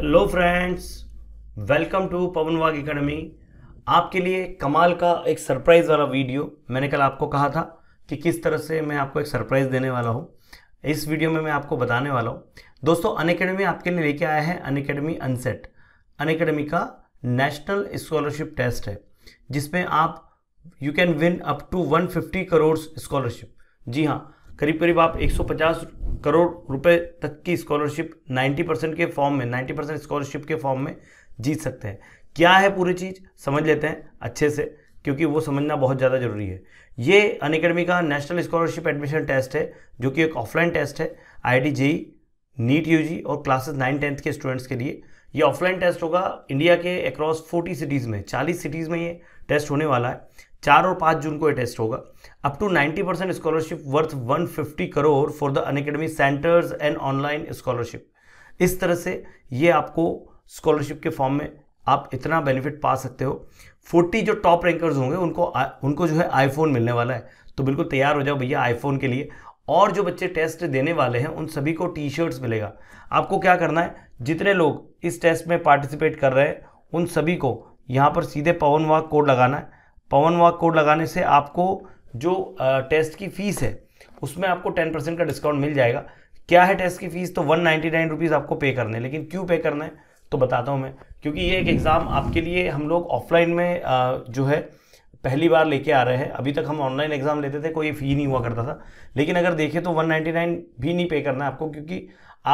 hello friends welcome to Pawan Wagh academy आपके लिए कमाल का एक सरप्राइज़ वाला वीडियो मैंने कल आपको कहा था कि किस तरह से मैं आपको एक सरप्राइज़ देने वाला हूँ इस वीडियो में मैं आपको बताने वाला हूँ दोस्तों अन अकेडमी आपके लिए लेके आया है Unacademy UNSAT Unacademy का नेशनल स्कॉलरशिप टेस्ट है जिसमें आप you can win up to 150 crore scholarship जी हाँ करीब करीब आप 150 करोड़ रुपए तक की स्कॉलरशिप 90 परसेंट के फॉर्म में 90 परसेंट स्कॉलरशिप के फॉर्म में जीत सकते हैं क्या है पूरी चीज़ समझ लेते हैं अच्छे से क्योंकि वो समझना बहुत ज़्यादा ज़रूरी है ये अन का नेशनल स्कॉलरशिप एडमिशन टेस्ट है जो कि एक ऑफलाइन टेस्ट है I D JEE NEET U G और क्लासेज नाइन टेंथ के स्टूडेंट्स के लिए ये ऑफलाइन टेस्ट होगा इंडिया के अक्रॉस फोर्टी सिटीज़ में चालीस सिटीज़ में ये टेस्ट होने वाला है चार और पाँच जून को ये टेस्ट होगा up to 90 percent scholarship worth 150 crore for the Unacademy centres and online scholarship इस तरह से ये आपको स्कॉलरशिप के फॉर्म में आप इतना बेनिफिट पा सकते हो 40 जो टॉप रैंकर्स होंगे उनको आ, उनको जो है आईफोन मिलने वाला है तो बिल्कुल तैयार हो जाओ भैया आईफोन के लिए और जो बच्चे टेस्ट देने वाले हैं उन सभी को टी शर्ट्स मिलेगा आपको क्या करना है जितने लोग इस टेस्ट में पार्टिसिपेट कर रहे हैं उन सभी को यहाँ पर सीधे पवन वाक कोड लगाना है पवन वाक कोड लगाने से आपको जो टेस्ट की फ़ीस है उसमें आपको टेन परसेंट का डिस्काउंट मिल जाएगा क्या है टेस्ट की फ़ीस तो वन नाइन्टी नाइन रुपीज़ आपको पे करने है लेकिन क्यों पे करना है तो बताता हूँ मैं क्योंकि ये एक एग्ज़ाम आपके लिए हम लोग ऑफलाइन में जो है पहली बार लेके आ रहे हैं अभी तक हम ऑनलाइन एग्ज़ाम लेते थे कोई फ़ी नहीं हुआ करता था लेकिन अगर देखें तो 199 भी नहीं पे करना है आपको क्योंकि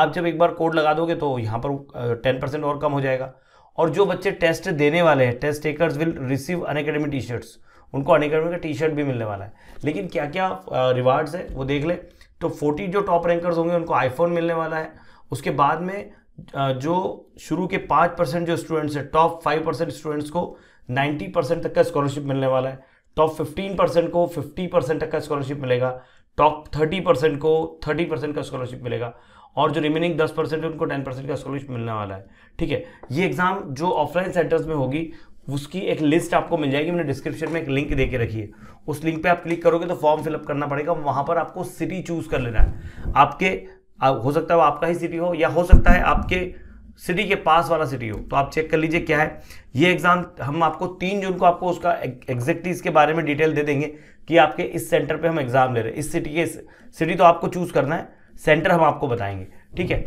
आप जब एक बार कोड लगा दोगे तो यहाँ पर टेन परसेंट और कम हो जाएगा और जो बच्चे टेस्ट देने वाले हैं test takers will receive Unacademy T shirts उनको अन अकेडमी का टी शर्ट भी मिलने वाला है लेकिन क्या क्या रिवार्ड्स है वो देख ले तो फोर्टी जो टॉप रैंकर्स होंगे उनको आईफोन मिलने वाला है उसके बाद में जो शुरू के पाँच परसेंट जो स्टूडेंट्स हैं टॉप फाइव परसेंट स्टूडेंट्स को नाइन्टी परसेंट तक का स्कॉलरशिप मिलने वाला है टॉप फिफ्टीन परसेंट को फिफ्टी परसेंट तक का स्कॉलरशिप मिलेगा टॉप थर्टी परसेंट को थर्टी परसेंट का स्कॉलरशिप मिलेगा और जो रिमेनिंग दस परसेंट है उनको टेन परसेंट का स्कॉलरशिप मिलने वाला है ठीक है ये एग्ज़ाम जो ऑफलाइन सेंटर्स में होगी उसकी एक लिस्ट आपको मिल जाएगी मैंने डिस्क्रिप्शन में एक लिंक दे के रखी है उस लिंक पे आप क्लिक करोगे तो फॉर्म फिलअप करना पड़ेगा वहां पर आपको सिटी चूज़ कर लेना है आपके हो सकता है वो आपका ही सिटी हो या हो सकता है आपके सिटी के पास वाला सिटी हो तो आप चेक कर लीजिए क्या है ये एग्ज़ाम हम आपको तीन जून को आपको उसका एग्जैक्टली इसके बारे में डिटेल दे देंगे कि आपके इस सेंटर पे हम एग्ज़ाम ले रहे हैं इस सिटी के सिटी तो आपको चूज़ करना है सेंटर हम आपको बताएंगे ठीक है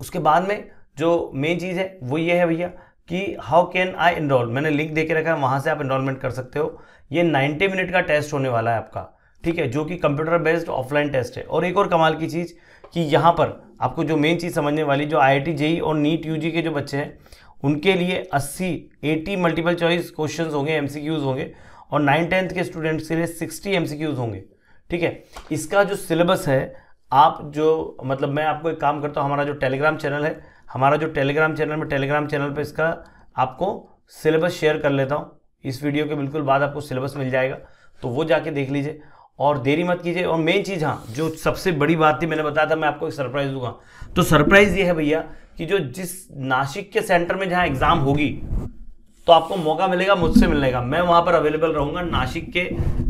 उसके बाद में जो मेन चीज़ है वो ये है भैया कि हाउ कैन आई इनरोल मैंने लिंक दे के रखा है वहाँ से आप इनरोलमेंट कर सकते हो ये 90 मिनट का टेस्ट होने वाला है आपका ठीक है जो कि कंप्यूटर बेस्ड ऑफलाइन टेस्ट है और एक और कमाल की चीज़ कि यहाँ पर आपको जो मेन चीज़ समझने वाली जो आई आई जेई और नीट यू के जो बच्चे हैं उनके लिए अस्सी एटी मल्टीपल चॉइस क्वेश्चन होंगे एम होंगे और नाइन टेंथ के स्टूडेंट्स के लिए सिक्सटी एम होंगे ठीक है इसका जो सिलेबस है आप जो मतलब मैं आपको एक काम करता हूँ हमारा जो टेलीग्राम चैनल है हमारा जो टेलीग्राम चैनल में टेलीग्राम चैनल पर इसका आपको सिलेबस शेयर कर लेता हूँ इस वीडियो के बिल्कुल बाद आपको सिलेबस मिल जाएगा तो वो जाके देख लीजिए और देरी मत कीजिए और मेन चीज़ हाँ जो सबसे बड़ी बात थी मैंने बताया था मैं आपको एक सरप्राइज़ दूंगा तो सरप्राइज़ ये है भैया कि जो जिस नासिक के सेंटर में जहाँ एग्ज़ाम होगी तो आपको मौका मिलेगा मुझसे मिलने का मैं वहाँ पर अवेलेबल रहूँगा नासिक के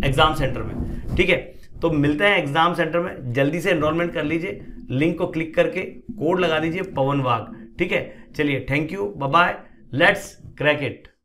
एग्ज़ाम सेंटर में ठीक है तो मिलते हैं एग्जाम सेंटर में जल्दी से एनरोलमेंट कर लीजिए लिंक को क्लिक करके कोड लगा दीजिए पवन वाघ ठीक है चलिए thank you bye let's crack it